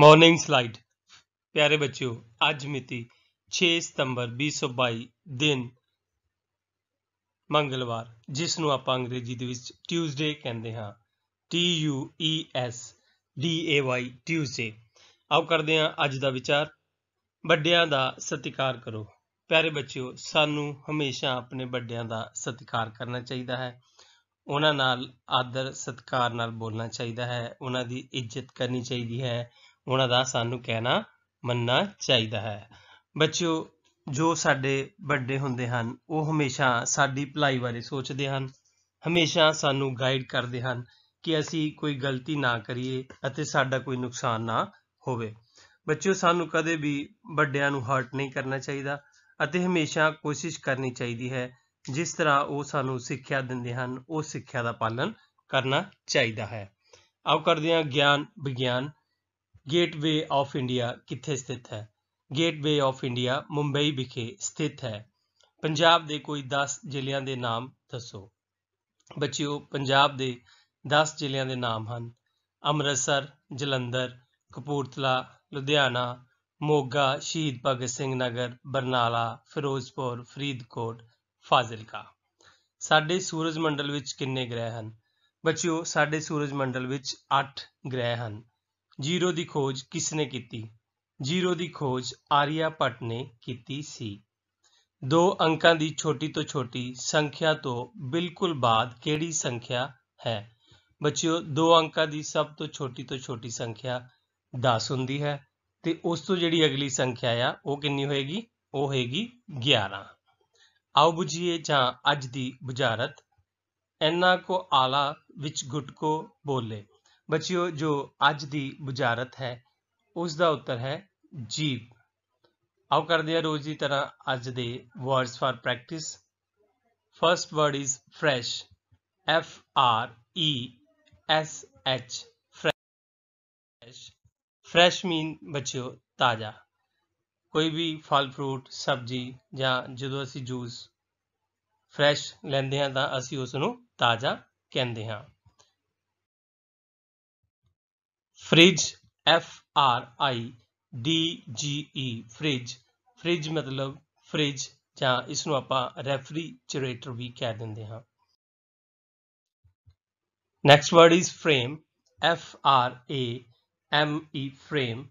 morning slide ਪਿਆਰੇ ਬੱਚਿਓ ਅੱਜ ਮਿਤੀ 6 ਸਤੰਬਰ 2022 ਦਿਨ ਮੰਗਲਵਾਰ ਜਿਸ ਨੂੰ ਆਪਾਂ ਅੰਗਰੇਜ਼ੀ ਦੇ ਵਿੱਚ ਟਿਊਜ਼ਡੇ ਕਹਿੰਦੇ ਹਾਂ T U E S D A Y Tuesday ਆਓ ਕਰਦੇ ਹਾਂ ਅੱਜ ਦਾ ਵਿਚਾਰ ਵੱਡਿਆਂ ਦਾ ਸਤਿਕਾਰ ਕਰੋ ਪਿਆਰੇ ਬੱਚਿਓ ਸਾਨੂੰ ਹਮੇਸ਼ਾ ਆਪਣੇ ਵੱਡਿਆਂ ਦਾ ਸਤਿਕਾਰ ਕਰਨਾ ਚਾਹੀਦਾ ਹੈ ਉਹਨਾਂ ਨਾਲ ਆਦਰ ਸਤਿਕਾਰ ਨਾਲ ਬੋਲਣਾ ਚਾਹੀਦਾ ਹੈ ਉਹਨਾਂ ਦੀ ਇੱਜ਼ਤ ਕਰਨੀ ਚਾਹੀਦੀ ਹੈ ਉਹਨਾਂ ਦਾ ਸਾਨੂੰ ਕਹਿਣਾ ਮੰਨਣਾ ਚਾਹੀਦਾ ਹੈ ਬੱਚਿਓ ਜੋ ਸਾਡੇ ਵੱਡੇ ਹੁੰਦੇ ਹਨ ਉਹ ਹਮੇਸ਼ਾ ਸਾਡੀ ਭਲਾਈ ਬਾਰੇ ਸੋਚਦੇ ਹਨ ਹਮੇਸ਼ਾ ਸਾਨੂੰ ਗਾਈਡ ਕਰਦੇ ਹਨ ਕਿ ਅਸੀਂ ਕੋਈ ਗਲਤੀ ਨਾ ਕਰੀਏ ਅਤੇ ਸਾਡਾ ਕੋਈ ਨੁਕਸਾਨ ਨਾ ਹੋਵੇ ਬੱਚਿਓ ਸਾਨੂੰ ਕਦੇ ਵੀ ਵੱਡਿਆਂ ਨੂੰ ਹਰਟ ਨਹੀਂ ਕਰਨਾ ਚਾਹੀਦਾ ਅਤੇ ਹਮੇਸ਼ਾ ਕੋਸ਼ਿਸ਼ ਕਰਨੀ ਚਾਹੀਦੀ ਹੈ ਜਿਸ ਤਰ੍ਹਾਂ ਉਹ ਸਾਨੂੰ ਸਿੱਖਿਆ ਦਿੰਦੇ ਹਨ ਉਹ ਸਿੱਖਿਆ ਦਾ ਪਾਲਣ ਕਰਨਾ ਚਾਹੀਦਾ ਹੈ ਆਓ ਕਰਦੇ ਹਾਂ ਗਿਆਨ ਵਿਗਿਆਨ ਗੇਟਵੇ ਆਫ ਇੰਡੀਆ ਕਿੱਥੇ ਸਥਿਤ ਹੈ ਗੇਟਵੇ ਆਫ ਇੰਡੀਆ ਮੁੰਬਈ ਵਿਖੇ ਸਥਿਤ ਹੈ ਪੰਜਾਬ ਦੇ ਕੋਈ 10 ਜ਼ਿਲ੍ਹਿਆਂ ਦੇ ਨਾਮ ਦੱਸੋ ਬੱਚਿਓ ਪੰਜਾਬ ਦੇ 10 ਜ਼ਿਲ੍ਹਿਆਂ ਦੇ ਨਾਮ ਹਨ ਅੰਮ੍ਰਿਤਸਰ ਜਲੰਧਰ ਕਪੂਰਥਲਾ ਲੁਧਿਆਣਾ ਮੋਗਾ ਸ਼ਹੀਦ ਭਗਤ ਸਿੰਘ ਨਗਰ ਬਰਨਾਲਾ ਫਿਰੋਜ਼ਪੁਰ ਫਰੀਦਕੋਟ ਫਾਜ਼ਿਲਕਾ ਸਾਡੇ ਸੂਰਜ ਮੰਡਲ ਵਿੱਚ ਕਿੰਨੇ ਗ੍ਰਹਿ ਹਨ ਬੱਚਿਓ ਸਾਡੇ ਸੂਰਜ ਮੰਡਲ ਵਿੱਚ 8 ਗ੍ਰਹਿ ਹਨ ਜ਼ੀਰੋ ਦੀ ਖੋਜ ਕਿਸ ਨੇ ਕੀਤੀ ਜ਼ੀਰੋ ਦੀ ਖੋਜ ਆਰੀਆ ਭੱਟ ਨੇ ਕੀਤੀ ਸੀ ਦੋ ਅੰਕਾਂ ਦੀ ਛੋਟੀ ਤੋਂ ਛੋਟੀ ਸੰਖਿਆ ਤੋਂ ਬਿਲਕੁਲ ਬਾਅਦ ਕਿਹੜੀ ਸੰਖਿਆ ਹੈ ਬੱਚਿਓ ਦੋ ਅੰਕਾਂ ਦੀ ਸਭ ਤੋਂ ਛੋਟੀ ਤੋਂ ਛੋਟੀ ਸੰਖਿਆ 10 ਹੁੰਦੀ ਹੈ ਤੇ ਉਸ ਤੋਂ ਜਿਹੜੀ ਅਗਲੀ ਸੰਖਿਆ ਆ ਉਹ ਕਿੰਨੀ ਹੋਏਗੀ ਉਹ ਹੋਏਗੀ 11 ਆਓ ਬੁਝੀਏ ਜਾਂ ਅੱਜ ਦੀ ਬੁਝਾਰਤ ਐਨਾ ਕੋ ਆਲਾ ਵਿੱਚ ਗੁਟਕੋ ਬੋਲੇ ਬੱਚਿਓ ਜੋ ਅੱਜ ਦੀ ਬੁਝਾਰਤ ਹੈ ਉਸ ਦਾ ਉੱਤਰ ਹੈ ਜੀਵ ਆਓ ਕਰਦੇ ਹਾਂ ਰੋਜ਼ ਦੀ ਤਰ੍ਹਾਂ ਅੱਜ ਦੇ words for practice first word is fresh F R E S H fresh fresh mean ਬੱਚਿਓ ਤਾਜ਼ਾ ਕੋਈ ਵੀ ਫਲ ਫਰੂਟ ਸਬਜ਼ੀ ਜਾਂ ਜਦੋਂ ਅਸੀਂ ਜੂਸ ਫਰੈਸ਼ ਲੈਂਦੇ ਹਾਂ ਤਾਂ ਅਸੀਂ ਉਸ ਨੂੰ ਤਾਜ਼ਾ ਕਹਿੰਦੇ ਹਾਂ fridge F R I D G E fridge fridge ਮਤਲਬ ਫ੍ਰਿਜ ਜਾਂ ਇਸ ਨੂੰ ਆਪਾਂ ਰੈਫਰੀਜਰੇਟਰ ਵੀ ਕਹਿ ਦਿੰਦੇ ਹਾਂ next word is frame F R A M E frame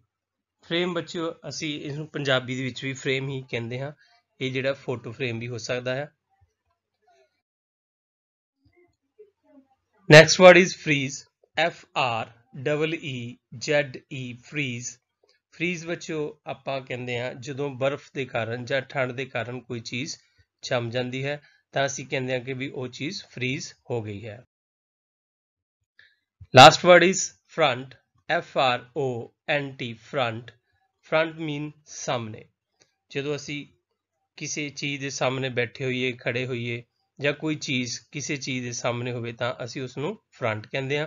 frame ਬੱਚਿਓ ਅਸੀਂ ਇਸ ਨੂੰ ਪੰਜਾਬੀ ਦੇ ਵਿੱਚ ਵੀ ਫਰੇਮ ਹੀ ਕਹਿੰਦੇ ਹਾਂ ਇਹ ਜਿਹੜਾ ਫੋਟੋ ਫਰੇਮ ਵੀ ਹੋ ਸਕਦਾ ਹੈ next word is freeze F R double E Z E freeze freeze ਵਿੱਚੋਂ ਆਪਾਂ ਕਹਿੰਦੇ ਆ ਜਦੋਂ ਬਰਫ਼ ਦੇ ਕਾਰਨ ਜਾਂ ਠੰਡ ਦੇ ਕਾਰਨ ਕੋਈ ਚੀਜ਼ ਜੰਮ ਜਾਂਦੀ ਹੈ ਤਾਂ ਅਸੀਂ ਕਹਿੰਦੇ ਆ ਕਿ ਵੀ ਉਹ ਚੀਜ਼ ਫ੍ਰੀਜ਼ ਹੋ ਗਈ ਹੈ last word is front F R O N T front front mean ਸਾਹਮਣੇ ਜਦੋਂ ਅਸੀਂ ਕਿਸੇ ਚੀਜ਼ ਦੇ ਸਾਹਮਣੇ ਬੈਠੇ ਹੋਈਏ ਖੜੇ ਹੋਈਏ ਜਾਂ ਕੋਈ ਚੀਜ਼ ਕਿਸੇ ਚੀਜ਼ ਦੇ ਸਾਹਮਣੇ ਹੋਵੇ ਤਾਂ ਅਸੀਂ ਉਸ ਨੂੰ ਫਰੰਟ ਕਹਿੰਦੇ ਆ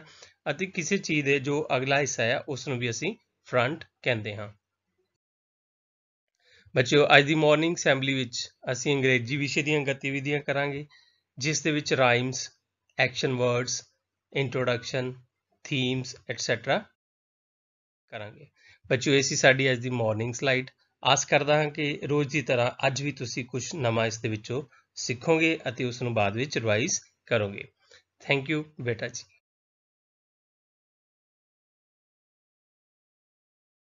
ਅਤੇ ਕਿਸੇ ਚੀਜ਼ ਦੇ ਜੋ ਅਗਲਾ ਹਿੱਸਾ ਹੈ ਉਸ ਨੂੰ ਵੀ ਅਸੀਂ ਫਰੰਟ ਕਹਿੰਦੇ ਹਾਂ ਬੱਚਿਓ ਅੱਜ ਦੀ ਮਾਰਨਿੰਗ ਅਸੈਂਬਲੀ ਵਿੱਚ ਅਸੀਂ ਅੰਗਰੇਜ਼ੀ ਵਿਸ਼ੇ ਦੀਆਂ ਗਤੀਵਿਧੀਆਂ ਕਰਾਂਗੇ ਜਿਸ ਦੇ ਵਿੱਚ rhymes action words introduction themes etcetera ਕਰਾਂਗੇ ਬੱਚਿਓ ਇਹ ਸੀ ਸਾਡੀ ਅੱਜ ਦੀ ਮਾਰਨਿੰਗ ਸਲਾਈਡ ਆਸ ਕਰਦਾ ਹਾਂ ਕਿ ਰੋਜ਼ ਦੀ ਤਰ੍ਹਾਂ ਅੱਜ ਵੀ ਤੁਸੀਂ ਕੁਝ ਨਵਾਂ ਇਸ ਦੇ ਵਿੱਚੋਂ ਸਿੱਖੋਗੇ ਅਤੇ ਉਸ ਨੂੰ ਬਾਅਦ ਵਿੱਚ ਰਿਵਾਈਜ਼ ਕਰੋਗੇ ਥੈਂਕ ਯੂ ਬੇਟਾ ਜੀ